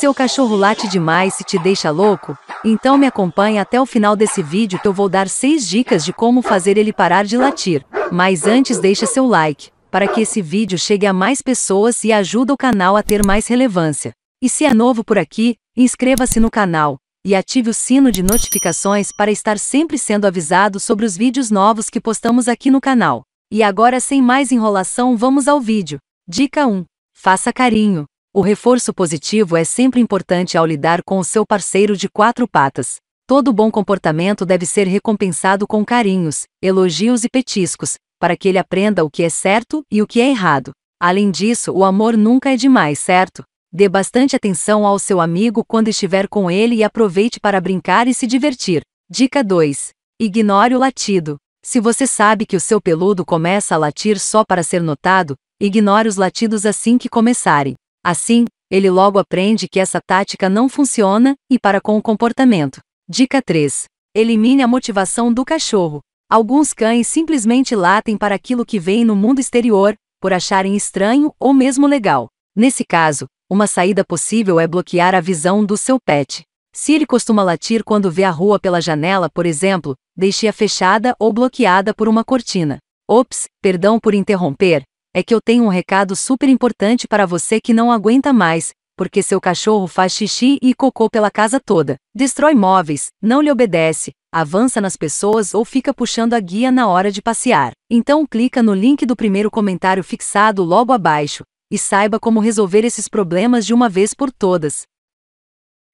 Seu cachorro late demais e te deixa louco? Então me acompanhe até o final desse vídeo que eu vou dar 6 dicas de como fazer ele parar de latir. Mas antes deixa seu like, para que esse vídeo chegue a mais pessoas e ajude o canal a ter mais relevância. E se é novo por aqui, inscreva-se no canal e ative o sino de notificações para estar sempre sendo avisado sobre os vídeos novos que postamos aqui no canal. E agora sem mais enrolação vamos ao vídeo. Dica 1. Faça carinho. O reforço positivo é sempre importante ao lidar com o seu parceiro de quatro patas. Todo bom comportamento deve ser recompensado com carinhos, elogios e petiscos, para que ele aprenda o que é certo e o que é errado. Além disso, o amor nunca é demais, certo? Dê bastante atenção ao seu amigo quando estiver com ele e aproveite para brincar e se divertir. Dica 2. Ignore o latido. Se você sabe que o seu peludo começa a latir só para ser notado, ignore os latidos assim que começarem. Assim, ele logo aprende que essa tática não funciona e para com o comportamento. Dica 3. Elimine a motivação do cachorro. Alguns cães simplesmente latem para aquilo que veem no mundo exterior, por acharem estranho ou mesmo legal. Nesse caso, uma saída possível é bloquear a visão do seu pet. Se ele costuma latir quando vê a rua pela janela, por exemplo, deixe-a fechada ou bloqueada por uma cortina. Ops, perdão por interromper, é que eu tenho um recado super importante para você que não aguenta mais, porque seu cachorro faz xixi e cocô pela casa toda, destrói móveis, não lhe obedece, avança nas pessoas ou fica puxando a guia na hora de passear. Então clica no link do primeiro comentário fixado logo abaixo e saiba como resolver esses problemas de uma vez por todas.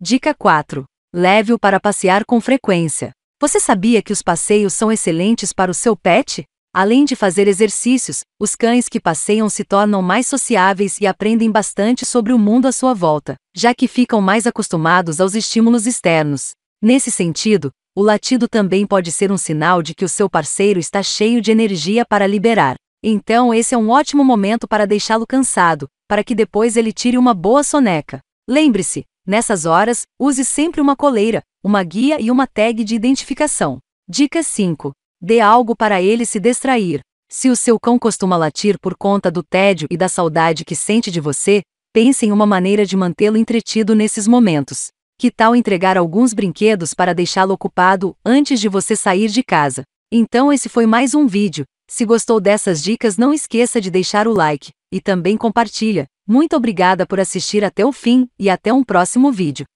Dica 4. Leve-o para passear com frequência. Você sabia que os passeios são excelentes para o seu pet? Além de fazer exercícios, os cães que passeiam se tornam mais sociáveis e aprendem bastante sobre o mundo à sua volta, já que ficam mais acostumados aos estímulos externos. Nesse sentido, o latido também pode ser um sinal de que o seu parceiro está cheio de energia para liberar. Então, esse é um ótimo momento para deixá-lo cansado, para que depois ele tire uma boa soneca. Lembre-se, nessas horas, use sempre uma coleira, uma guia e uma tag de identificação. Dica 5. Dê algo para ele se distrair. Se o seu cão costuma latir por conta do tédio e da saudade que sente de você, pense em uma maneira de mantê-lo entretido nesses momentos. Que tal entregar alguns brinquedos para deixá-lo ocupado antes de você sair de casa? Então esse foi mais um vídeo. Se gostou dessas dicas, não esqueça de deixar o like e também compartilha. Muito obrigada por assistir até o fim e até um próximo vídeo.